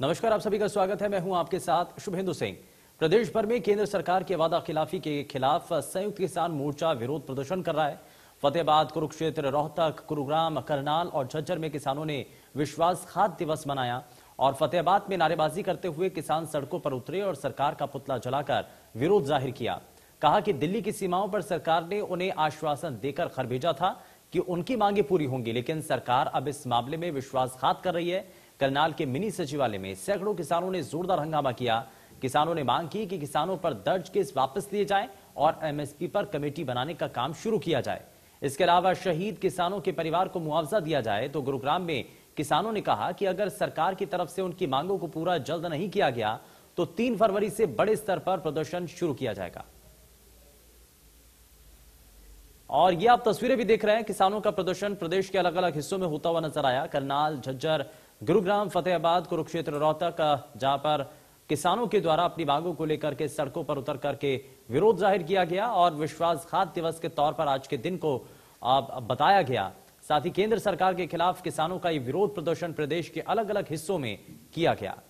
नमस्कार आप सभी का स्वागत है मैं हूं आपके साथ शुभेंदु सिंह प्रदेश भर में केंद्र सरकार के वादा खिलाफी के खिलाफ संयुक्त किसान मोर्चा विरोध प्रदर्शन कर रहा है फतेहाबाद कुरुक्षेत्र रोहतक कुरुग्राम करनाल और झज्जर में किसानों ने विश्वासघात दिवस मनाया और फतेहाबाद में नारेबाजी करते हुए किसान सड़कों पर उतरे और सरकार का पुतला जलाकर विरोध जाहिर किया कहा कि दिल्ली की सीमाओं पर सरकार ने उन्हें आश्वासन देकर खर भेजा था कि उनकी मांगे पूरी होंगी लेकिन सरकार अब इस मामले में विश्वासघात कर रही है करनाल के मिनी सचिवालय में सैकड़ों किसानों ने जोरदार हंगामा किया किसानों ने मांग की कि किसानों पर दर्ज केस वापस लिए जाएं और एमएसपी पर कमेटी बनाने का काम शुरू किया जाए इसके अलावा शहीद किसानों के परिवार को मुआवजा दिया जाए तो गुरुग्राम में किसानों ने कहा कि अगर सरकार की तरफ से उनकी मांगों को पूरा जल्द नहीं किया गया तो तीन फरवरी से बड़े स्तर पर प्रदर्शन शुरू किया जाएगा और ये आप तस्वीरें भी देख रहे हैं किसानों का प्रदर्शन प्रदेश के अलग अलग हिस्सों में होता हुआ नजर आया करनाल झज्जर गुरुग्राम फतेहाबाद कुरुक्षेत्र रोहतक जहां पर किसानों के द्वारा अपनी मांगों को लेकर के सड़कों पर उतर करके विरोध जाहिर किया गया और विश्वासघात दिवस के तौर पर आज के दिन को बताया गया साथ ही केंद्र सरकार के खिलाफ किसानों का ये विरोध प्रदर्शन प्रदेश के अलग अलग हिस्सों में किया गया